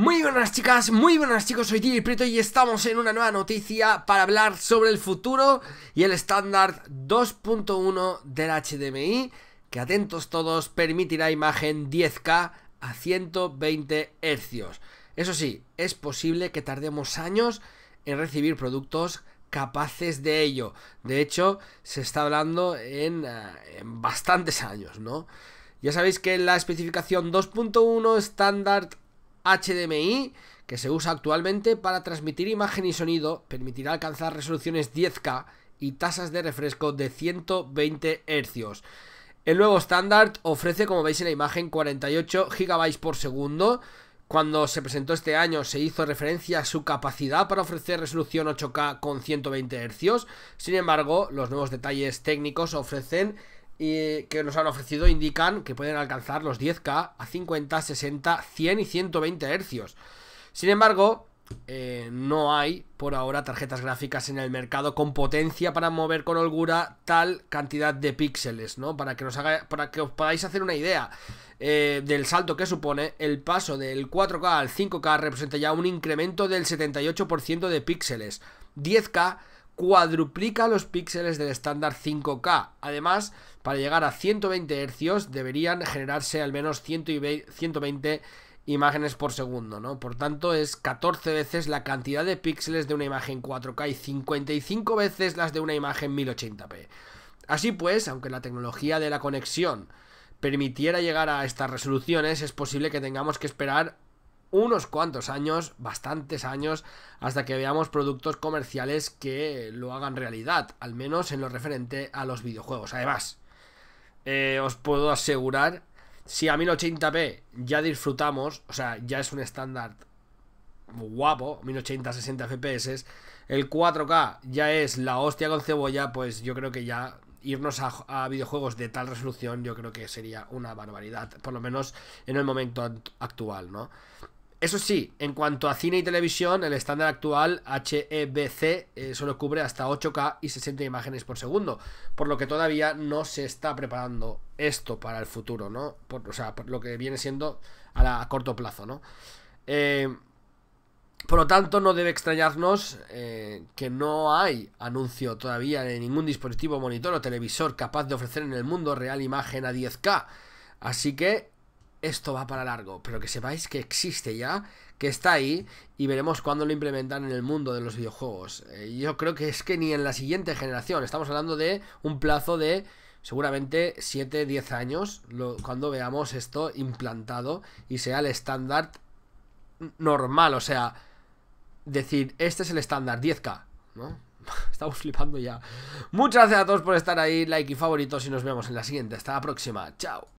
Muy buenas chicas, muy buenas chicos, soy Tiri Prieto y estamos en una nueva noticia para hablar sobre el futuro y el estándar 2.1 del HDMI, que atentos todos, permitirá imagen 10K a 120 Hz. Eso sí, es posible que tardemos años en recibir productos capaces de ello. De hecho, se está hablando en, eh, en bastantes años, ¿no? Ya sabéis que la especificación 2.1 estándar HDMI, que se usa actualmente para transmitir imagen y sonido, permitirá alcanzar resoluciones 10K y tasas de refresco de 120 Hz. El nuevo estándar ofrece, como veis en la imagen, 48 GB por segundo. Cuando se presentó este año se hizo referencia a su capacidad para ofrecer resolución 8K con 120 Hz. Sin embargo, los nuevos detalles técnicos ofrecen que nos han ofrecido indican que pueden alcanzar los 10K a 50, 60, 100 y 120 hercios. Sin embargo, eh, no hay por ahora tarjetas gráficas en el mercado con potencia para mover con holgura tal cantidad de píxeles, ¿no? Para que, nos para que os podáis hacer una idea eh, del salto que supone, el paso del 4K al 5K representa ya un incremento del 78% de píxeles. 10K cuadruplica los píxeles del estándar 5K. Además, para llegar a 120 Hz deberían generarse al menos 120 imágenes por segundo, ¿no? Por tanto, es 14 veces la cantidad de píxeles de una imagen 4K y 55 veces las de una imagen 1080p. Así pues, aunque la tecnología de la conexión permitiera llegar a estas resoluciones, es posible que tengamos que esperar unos cuantos años, bastantes años, hasta que veamos productos comerciales que lo hagan realidad, al menos en lo referente a los videojuegos. Además, eh, os puedo asegurar, si a 1080p ya disfrutamos, o sea, ya es un estándar guapo, 1080 60 fps, el 4K ya es la hostia con cebolla, pues yo creo que ya irnos a, videojuegos de tal resolución yo creo que sería una barbaridad, por lo menos en el momento actual, ¿no? Eso sí, en cuanto a cine y televisión, el estándar actual HEVC eh, solo cubre hasta 8K y 60 imágenes por segundo, por lo que todavía no se está preparando esto para el futuro, ¿no? o sea, por lo que viene siendo a, corto plazo, ¿no? Eh, por lo tanto, no debe extrañarnos eh, que no hay anuncio todavía de ningún dispositivo, monitor o televisor capaz de ofrecer en el mundo real imagen a 10K. Así que esto va para largo, pero que sepáis que existe ya, que está ahí y veremos cuándo lo implementan en el mundo de los videojuegos. Eh, yo creo que es que ni en la siguiente generación, estamos hablando de un plazo de seguramente 7, 10 años, cuando veamos esto implantado y sea el estándar normal, o sea, decir, este es el estándar 10K, ¿no? Estamos flipando ya. Muchas gracias a todos por estar ahí, like y favoritos y nos vemos en la siguiente. Hasta la próxima. Chao.